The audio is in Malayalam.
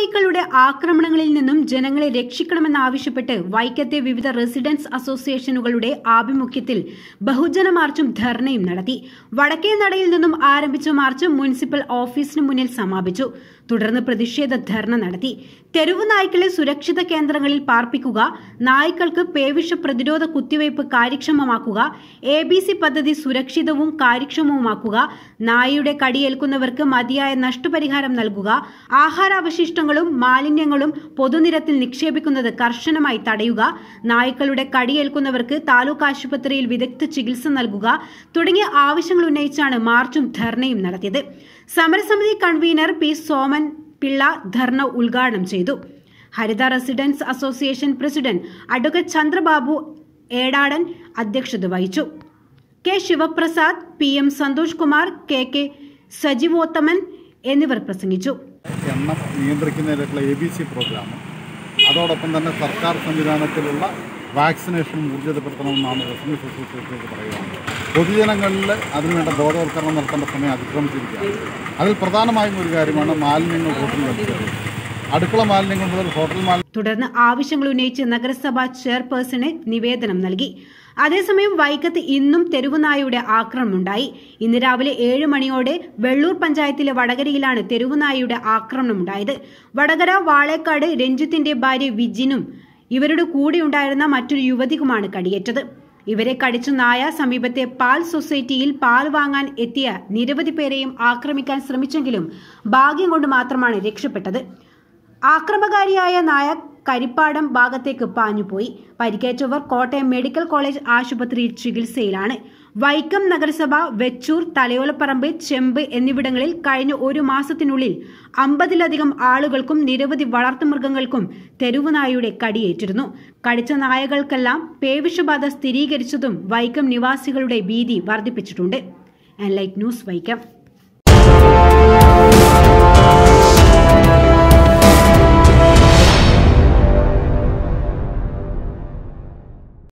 വ്യാവസായികളുടെ ആക്രമണങ്ങളിൽ നിന്നും ജനങ്ങളെ രക്ഷിക്കണമെന്നാവശ്യപ്പെട്ട് വൈക്കത്തെ വിവിധ റെസിഡൻസ് അസോസിയേഷനുകളുടെ ആഭിമുഖ്യത്തിൽ ബഹുജന മാർച്ചും ധർണയും നടത്തി വടക്കേ നടയിൽ നിന്നും ആരംഭിച്ച മാർച്ച് മുനിസിപ്പൽ ഓഫീസിന് മുന്നിൽ സമാപിച്ചു തുടർന്ന് പ്രതിഷേധ ധർണ നടത്തി തെരുവു നായ്ക്കളെ സുരക്ഷിത കേന്ദ്രങ്ങളിൽ പാർപ്പിക്കുക നായ്ക്കൾക്ക് പേവിഷ പ്രതിരോധ കുത്തിവയ്പ് കാര്യക്ഷമമാക്കുക എ ബി സി പദ്ധതി സുരക്ഷിതവും കാര്യക്ഷമവുമാക്കുക നായയുടെ കടിയേൽക്കുന്നവർക്ക് മതിയായ നഷ്ടപരിഹാരം നൽകുക ആഹാരാവശിഷ്ടങ്ങളും മാലിന്യങ്ങളും പൊതുനിരത്തിൽ നിക്ഷേപിക്കുന്നത് കർശനമായി തടയുക നായ്ക്കളുടെ കടിയേൽക്കുന്നവർക്ക് താലൂക്ക് ആശുപത്രിയിൽ വിദഗ്ധ ചികിത്സ നൽകുക തുടങ്ങിയ ആവശ്യങ്ങൾ ഉന്നയിച്ചാണ് മാർച്ചും ധർണയും നടത്തിയത് സമരസമിതി കൺവീനർ പി സോമൻ പിള്ള ധർണ ഉദ്ഘാടനം ചെയ്തു Haritha residence association president advocate Chandrababu Edadan അധ്യക്ഷത വഹിച്ചു K Sivaprasad P M Santhosh Kumar K K Sajeevothaman എന്നിവർ പ്രസംഗിച്ചു എണ്ണം നിയന്ത്രിക്കുന്നതിനുള്ള എ ബി സി പ്രോഗ്രാം അതോടൊപ്പം തന്നെ സർക്കാർ സംവിധാനത്തിലുള്ള വാക്സിനേഷൻ ഊർജ്ജിതപ്പെടുത്തണമെന്നാണ് റെസിഡൻസ് അസോസിയേഷനൊക്കെ പറയുകയാണ് പൊതുജനങ്ങളിൽ അതിനുവേണ്ട ബോധവൽക്കരണം നടത്തേണ്ട സമയം അതിക്രമിച്ചിരിക്കുകയാണ് അതിൽ പ്രധാനമായും ഒരു കാര്യമാണ് മാലിന്യങ്ങൾ റോട്ടിൽ വലിച്ചത് അടുക്കള മാലിന്യങ്ങൾ മുതൽ ഹോട്ടൽ മാലിന്യം തുടർന്ന് ആവശ്യങ്ങൾ ഉന്നയിച്ച് നഗരസഭാ ചെയർപേഴ്സണെ നിവേദനം നൽകി അതേസമയം വൈക്കത്ത് ഇന്നും തെരുവുനായയുടെ ആക്രമണമുണ്ടായി ഇന്ന് രാവിലെ ഏഴ് മണിയോടെ വെള്ളൂർ പഞ്ചായത്തിലെ വടകരയിലാണ് തെരുവുനായയുടെ ആക്രമണമുണ്ടായത് വടകര വാളേക്കാട് രഞ്ജിത്തിന്റെ ഭാര്യ വിജിനും ഇവരുടെ കൂടെയുണ്ടായിരുന്ന മറ്റൊരു യുവതിക്കുമാണ് കടിയേറ്റത് ഇവരെ കടിച്ച നായ സമീപത്തെ പാൽ സൊസൈറ്റിയിൽ പാൽ വാങ്ങാൻ എത്തിയ നിരവധി പേരെയും ആക്രമിക്കാൻ ശ്രമിച്ചെങ്കിലും ഭാഗ്യം കൊണ്ട് മാത്രമാണ് രക്ഷപ്പെട്ടത് ആക്രമകാരിയായ നായ കരിപ്പാടം ഭാഗത്തേക്ക് പാഞ്ഞുപോയി പരിക്കേറ്റവർ കോട്ടയം മെഡിക്കൽ കോളേജ് ആശുപത്രിയിൽ ചികിത്സയിലാണ് വൈക്കം നഗരസഭ വെച്ചൂർ തലയോലപ്പറമ്പ് ചെമ്പ് എന്നിവിടങ്ങളിൽ കഴിഞ്ഞ ഒരു മാസത്തിനുള്ളിൽ അമ്പതിലധികം ആളുകൾക്കും നിരവധി വളർത്തുമൃഗങ്ങൾക്കും തെരുവുനായുടെ കടിയേറ്റിരുന്നു കടിച്ച നായകൾക്കെല്ലാം പേവിഷബാധ സ്ഥിരീകരിച്ചതും വൈക്കം നിവാസികളുടെ ഭീതി വർദ്ധിപ്പിച്ചിട്ടുണ്ട് ന്യൂസ് വൈക്കം